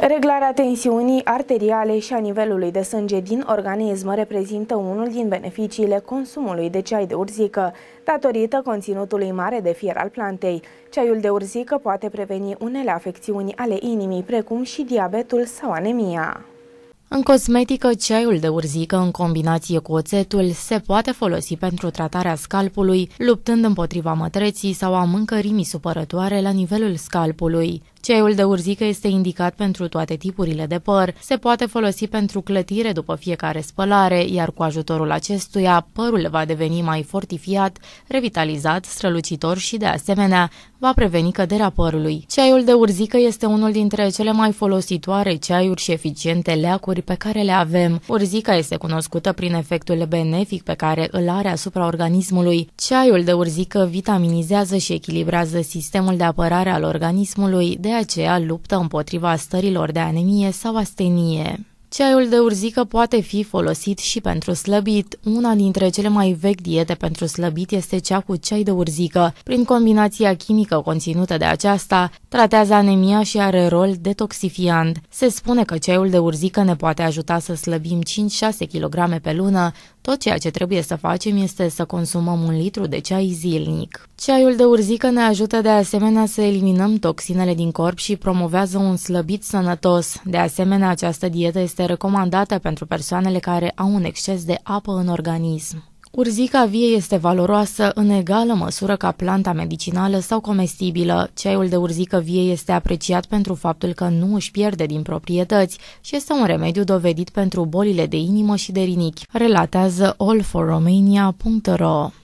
Reglarea tensiunii arteriale și a nivelului de sânge din organism reprezintă unul din beneficiile consumului de ceai de urzică, datorită conținutului mare de fier al plantei. Ceaiul de urzică poate preveni unele afecțiuni ale inimii, precum și diabetul sau anemia. În cosmetică, ceaiul de urzică în combinație cu oțetul se poate folosi pentru tratarea scalpului, luptând împotriva mătreții sau a mâncărimii supărătoare la nivelul scalpului. Ceaiul de urzică este indicat pentru toate tipurile de păr. Se poate folosi pentru clătire după fiecare spălare, iar cu ajutorul acestuia, părul va deveni mai fortifiat, revitalizat, strălucitor și, de asemenea, va preveni căderea părului. Ceaiul de urzică este unul dintre cele mai folositoare ceaiuri și eficiente leacuri pe care le avem. Urzica este cunoscută prin efectul benefic pe care îl are asupra organismului. Ceaiul de urzică vitaminizează și echilibrează sistemul de apărare al organismului, de aceea luptă împotriva stărilor de anemie sau astenie. Ceaiul de urzică poate fi folosit și pentru slăbit. Una dintre cele mai vechi diete pentru slăbit este cea cu ceai de urzică. Prin combinația chimică conținută de aceasta, tratează anemia și are rol detoxifiant. Se spune că ceaiul de urzică ne poate ajuta să slăbim 5-6 kg pe lună, tot ceea ce trebuie să facem este să consumăm un litru de ceai zilnic. Ceaiul de urzică ne ajută de asemenea să eliminăm toxinele din corp și promovează un slăbit sănătos. De asemenea, această dietă este recomandată pentru persoanele care au un exces de apă în organism. Urzica vie este valoroasă în egală măsură ca planta medicinală sau comestibilă. Ceaiul de urzică vie este apreciat pentru faptul că nu își pierde din proprietăți și este un remediu dovedit pentru bolile de inimă și de rinichi, relatează allforromania.ro.